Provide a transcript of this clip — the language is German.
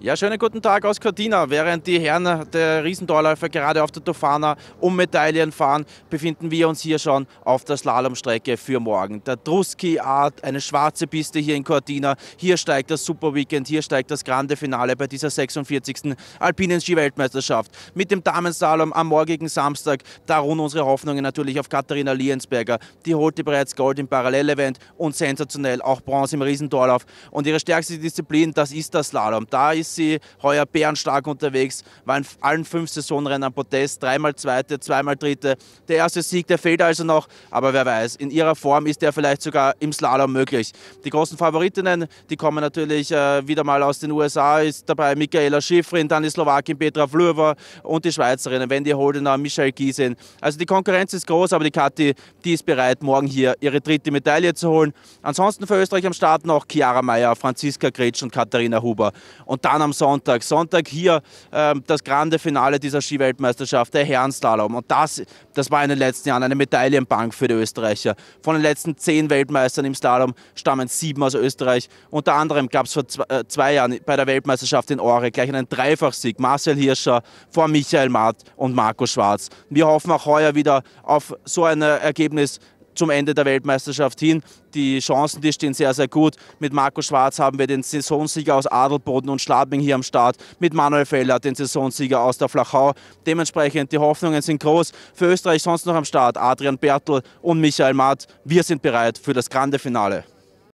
Ja, schönen guten Tag aus Cortina. Während die Herren der Riesentorläufer gerade auf der Tofana um Medaillen fahren, befinden wir uns hier schon auf der Slalomstrecke für morgen. Der Druski Art, eine schwarze Piste hier in Cortina. Hier steigt das Superweekend, hier steigt das Grande Finale bei dieser 46. Alpinen Ski-Weltmeisterschaft. Mit dem Damenslalom am morgigen Samstag, da ruhen unsere Hoffnungen natürlich auf Katharina Liensberger. Die holte bereits Gold im Parallelevent und sensationell auch Bronze im Riesentorlauf. Und ihre stärkste Disziplin, das ist das Slalom. Da ist Messi heuer bärenstark unterwegs, war in allen fünf Saisonrennen am Podest, dreimal Zweite, zweimal Dritte. Der erste Sieg, der fehlt also noch, aber wer weiß, in ihrer Form ist der vielleicht sogar im Slalom möglich. Die großen Favoritinnen, die kommen natürlich äh, wieder mal aus den USA, ist dabei Michaela Schifrin, dann die Slowakin Petra Flurwa und die Schweizerinnen Wendy Holdenau, Michael Giesen. Also die Konkurrenz ist groß, aber die Kathi, die ist bereit, morgen hier ihre dritte Medaille zu holen. Ansonsten für Österreich am Start noch Chiara Mayer, Franziska Gretsch und Katharina Huber. Und dann dann am Sonntag. Sonntag hier äh, das grande Finale dieser Skiweltmeisterschaft, der Herrenslalom. Und das, das war in den letzten Jahren eine Medaillenbank für die Österreicher. Von den letzten zehn Weltmeistern im Stalom stammen sieben aus Österreich. Unter anderem gab es vor zwei, äh, zwei, Jahren bei der Weltmeisterschaft in Ore gleich einen Dreifachsieg. Marcel Hirscher vor Michael Matt und Marco Schwarz. Wir hoffen auch heuer wieder auf so ein äh, Ergebnis zum Ende der Weltmeisterschaft hin. Die Chancen, die stehen sehr, sehr gut. Mit Marco Schwarz haben wir den Saisonsieger aus Adelboden und Schladming hier am Start. Mit Manuel Feller den Saisonsieger aus der Flachau. Dementsprechend, die Hoffnungen sind groß. Für Österreich sonst noch am Start Adrian Bertel und Michael Matt. Wir sind bereit für das Grande Finale.